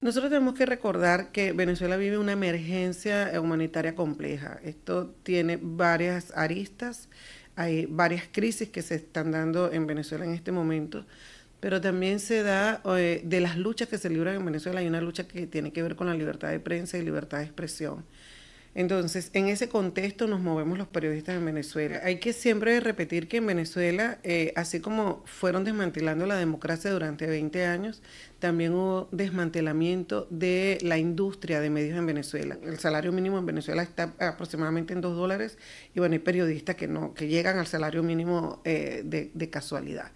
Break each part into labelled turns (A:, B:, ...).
A: Nosotros tenemos que recordar que Venezuela vive una emergencia eh, humanitaria compleja. Esto tiene varias aristas, hay varias crisis que se están dando en Venezuela en este momento, pero también se da eh, de las luchas que se libran en Venezuela, hay una lucha que tiene que ver con la libertad de prensa y libertad de expresión. Entonces, en ese contexto nos movemos los periodistas en Venezuela. Hay que siempre repetir que en Venezuela, eh, así como fueron desmantelando la democracia durante 20 años, también hubo desmantelamiento de la industria de medios en Venezuela. El salario mínimo en Venezuela está aproximadamente en dos dólares y bueno, hay periodistas que, no, que llegan al salario mínimo eh, de casualidad.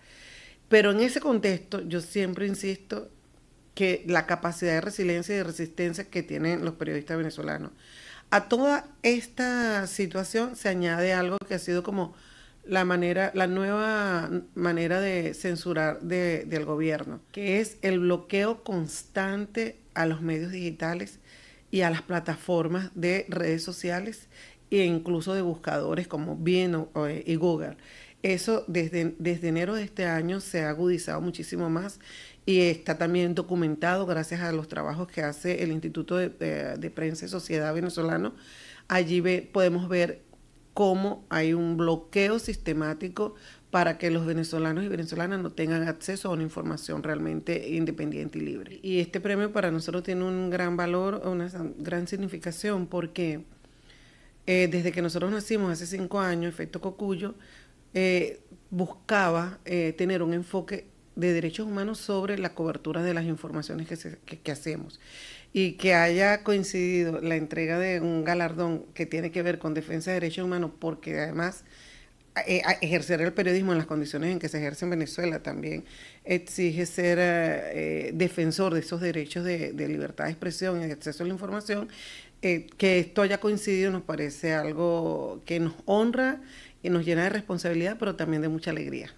A: Pero en ese contexto, yo siempre insisto que la capacidad de resiliencia y de resistencia que tienen los periodistas venezolanos a toda esta situación se añade algo que ha sido como la manera, la nueva manera de censurar del gobierno, que es el bloqueo constante a los medios digitales y a las plataformas de redes sociales e incluso de buscadores como Bing eh, y Google. Eso desde, desde enero de este año se ha agudizado muchísimo más y está también documentado gracias a los trabajos que hace el Instituto de, Prensa y Sociedad Venezolano. Allí podemos ver cómo hay un bloqueo sistemático para que los venezolanos y venezolanas no tengan acceso a una información realmente independiente y libre. Y este premio para nosotros tiene un gran valor, una gran significación, porque eh, desde que nosotros nacimos hace cinco años, Efecto Cocuyo, eh, buscaba eh, tener un enfoque de derechos humanos sobre la cobertura de las informaciones que, hacemos. Y que haya coincidido la entrega de un galardón que tiene que ver con defensa de derechos humanos, porque además eh, ejercer el periodismo en las condiciones en que se ejerce en Venezuela también exige ser defensor de esos derechos de, libertad de expresión y de acceso a la información. que esto haya coincidido nos parece algo que nos honra y nos llena de responsabilidad, pero también de mucha alegría.